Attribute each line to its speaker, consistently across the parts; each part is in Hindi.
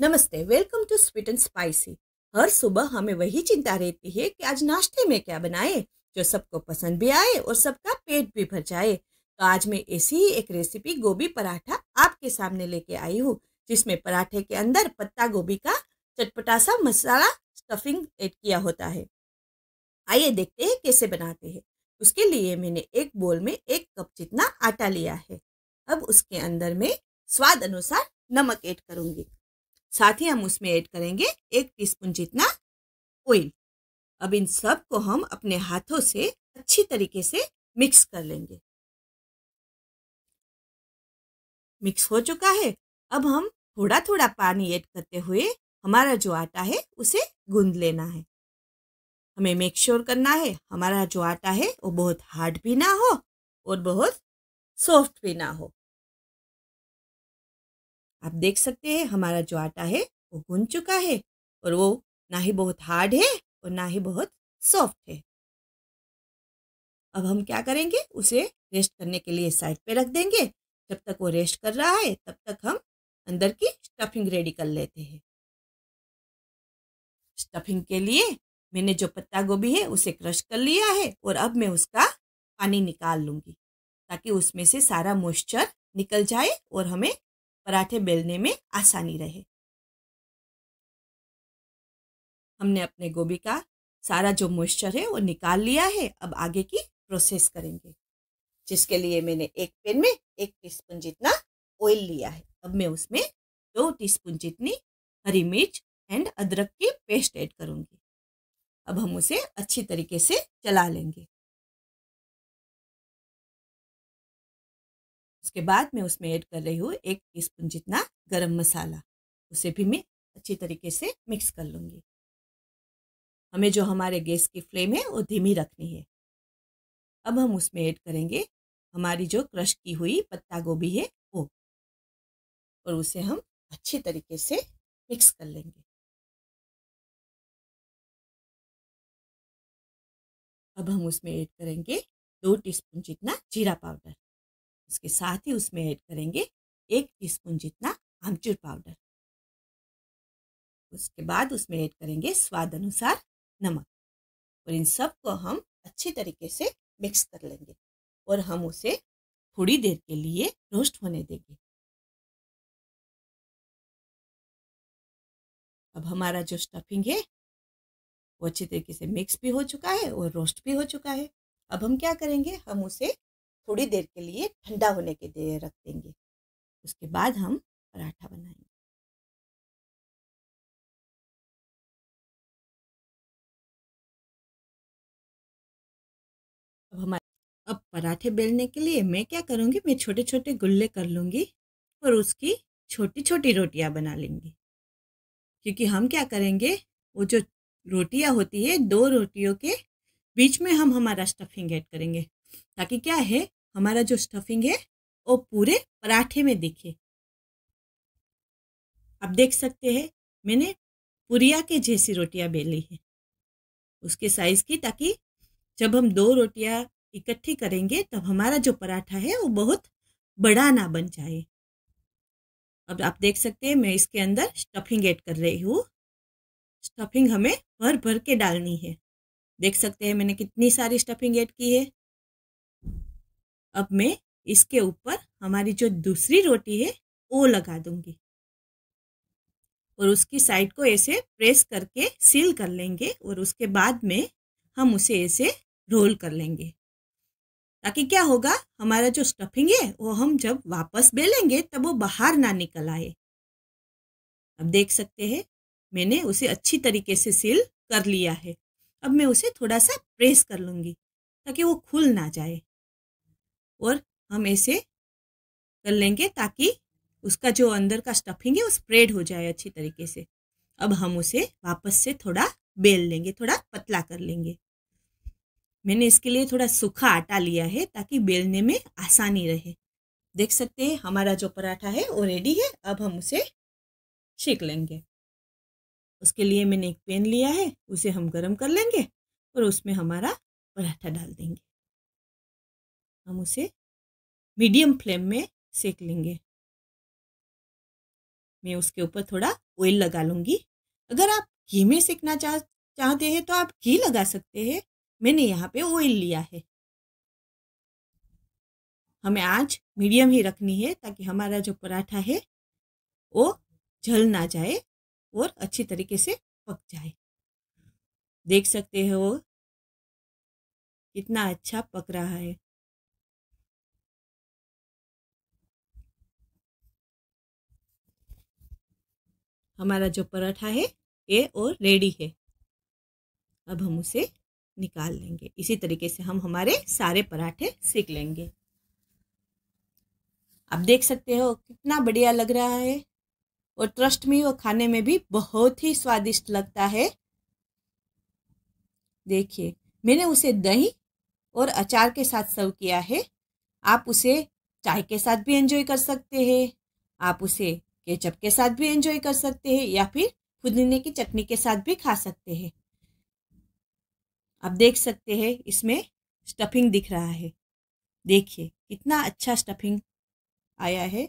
Speaker 1: नमस्ते welcome to sweet and spicy हर सुबह हमें वही चिंता रहती है कि आज नाश्ते में क्या बनाए जो सबको पसंद भी आए और सबका पेट भी भर जाए तो आज मैं ऐसी ही एक रेसिपी गोभी पराठा आपके सामने लेके आई हूँ जिसमें पराठे के अंदर पत्ता गोभी का चटपटा सा मसाला स्टफिंग ऐड किया होता है आइए देखते हैं कैसे बनाते हैं उसके लिए मैंने एक बोल में एक कप जितना आटा लिया है अब उसके अंदर में स्वाद अनुसार नमक ऐड करूँगी साथ ही हम उसमें ऐड करेंगे एक टीस्पून जितना ऑयल अब इन सब को हम अपने हाथों से अच्छी तरीके से मिक्स कर लेंगे मिक्स हो चुका है अब हम थोड़ा थोड़ा पानी ऐड करते हुए हमारा जो आटा है उसे गूंद लेना है हमें मेक श्योर करना है हमारा जो आटा है वो बहुत हार्ड भी ना हो और बहुत सॉफ्ट भी ना हो आप देख सकते हैं हमारा जो आटा है वो गुन चुका है और वो ना ही बहुत हार्ड है और ना ही बहुत सॉफ्ट है अब हम क्या करेंगे उसे रेस्ट करने के लिए साइड पे रख देंगे जब तक वो रेस्ट कर रहा है तब तक हम अंदर की स्टफिंग रेडी कर लेते हैं स्टफिंग के लिए मैंने जो पत्ता गोभी है उसे क्रश कर लिया है और अब मैं उसका पानी निकाल लूंगी ताकि उसमें से सारा मॉइस्चर निकल जाए और हमें पराठे बेलने में आसानी रहे हमने अपने गोभी का सारा जो मॉइस्चर है वो निकाल लिया है अब आगे की प्रोसेस करेंगे जिसके लिए मैंने एक पेन में एक टीस्पून जितना ऑयल लिया है अब मैं उसमें दो टीस्पून जितनी हरी मिर्च एंड अदरक की पेस्ट ऐड करूँगी अब हम उसे अच्छी तरीके से चला लेंगे उसके बाद मैं उसमें ऐड कर रही हूँ एक टीस्पून जितना गरम मसाला उसे भी मैं अच्छी तरीके से मिक्स कर लूँगी हमें जो हमारे गैस की फ्लेम है वो धीमी रखनी है अब हम उसमें ऐड करेंगे हमारी जो क्रश की हुई पत्ता गोभी है वो और उसे हम अच्छी तरीके से मिक्स कर लेंगे अब हम उसमें ऐड करेंगे दो टीस्पून जितना जीरा पाउडर इसके साथ ही उसमें ऐड करेंगे एक टीस्पून जितना आमचूर पाउडर उसके बाद उसमें ऐड करेंगे स्वाद अनुसार नमक और इन सब को हम अच्छी तरीके से मिक्स कर लेंगे और हम उसे थोड़ी देर के लिए रोस्ट होने देंगे अब हमारा जो स्टफिंग है वो अच्छी तरीके से मिक्स भी हो चुका है और रोस्ट भी हो चुका है अब हम क्या करेंगे हम उसे थोड़ी देर के लिए ठंडा होने के लिए रख देंगे उसके बाद हम पराठा बनाएंगे अब हमारे अब पराठे बेलने के लिए मैं क्या करूँगी मैं छोटे छोटे गुल्ले कर लूँगी और उसकी छोटी छोटी रोटियाँ बना लेंगी क्योंकि हम क्या करेंगे वो जो रोटियाँ होती है दो रोटियों के बीच में हम हमारा स्टफिंग ऐड करेंगे ताकि क्या है हमारा जो स्टफिंग है वो पूरे पराठे में दिखे आप देख सकते हैं मैंने पुरिया के जैसी रोटियां बेली है उसके साइज़ की ताकि जब हम दो रोटियां इकट्ठी करेंगे तब हमारा जो पराठा है वो बहुत बड़ा ना बन जाए अब आप देख सकते हैं मैं इसके अंदर स्टफिंग ऐड कर रही हूँ स्टफिंग हमें भर भर के डालनी है देख सकते हैं मैंने कितनी सारी स्टफिंग ऐड की है अब मैं इसके ऊपर हमारी जो दूसरी रोटी है वो लगा दूंगी और उसकी साइड को ऐसे प्रेस करके सील कर लेंगे और उसके बाद में हम उसे ऐसे रोल कर लेंगे ताकि क्या होगा हमारा जो स्टफिंग है वो हम जब वापस बेलेंगे तब वो बाहर ना निकल आए अब देख सकते हैं मैंने उसे अच्छी तरीके से सील कर लिया है अब मैं उसे थोड़ा सा प्रेस कर लूँगी ताकि वो खुल ना जाए और हम ऐसे कर लेंगे ताकि उसका जो अंदर का स्टफिंग है वो स्प्रेड हो जाए अच्छी तरीके से अब हम उसे वापस से थोड़ा बेल लेंगे थोड़ा पतला कर लेंगे मैंने इसके लिए थोड़ा सूखा आटा लिया है ताकि बेलने में आसानी रहे देख सकते हैं हमारा जो पराठा है वो रेडी है अब हम उसे छीक लेंगे उसके लिए मैंने एक पेन लिया है उसे हम गर्म कर लेंगे और उसमें हमारा पराठा डाल देंगे हम उसे मीडियम फ्लेम में सेक लेंगे मैं उसके ऊपर थोड़ा ऑयल लगा लूँगी अगर आप घी में सेकना चाह चाहते हैं तो आप घी लगा सकते हैं मैंने यहाँ पे ऑयल लिया है हमें आँच मीडियम ही रखनी है ताकि हमारा जो पराठा है वो जल ना जाए और अच्छी तरीके से पक जाए देख सकते हो कितना अच्छा पक रहा है हमारा जो पराठा है ये और रेडी है अब हम उसे निकाल लेंगे इसी तरीके से हम हमारे सारे पराठे सीख लेंगे आप देख सकते हो कितना बढ़िया लग रहा है और ट्रस्ट में वो खाने में भी बहुत ही स्वादिष्ट लगता है देखिए मैंने उसे दही और अचार के साथ सर्व किया है आप उसे चाय के साथ भी एंजॉय कर सकते हैं आप उसे केचप के साथ भी एंजॉय कर सकते हैं या फिर पुदीने की चटनी के साथ भी खा सकते हैं आप देख सकते हैं इसमें स्टफिंग दिख रहा है देखिए कितना अच्छा स्टफिंग आया है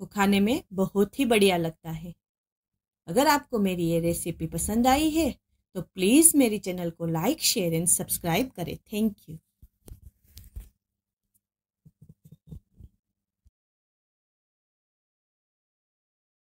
Speaker 1: वो खाने में बहुत ही बढ़िया लगता है अगर आपको मेरी ये रेसिपी पसंद आई है तो प्लीज़ मेरी चैनल को लाइक शेयर एंड सब्सक्राइब करें थैंक यू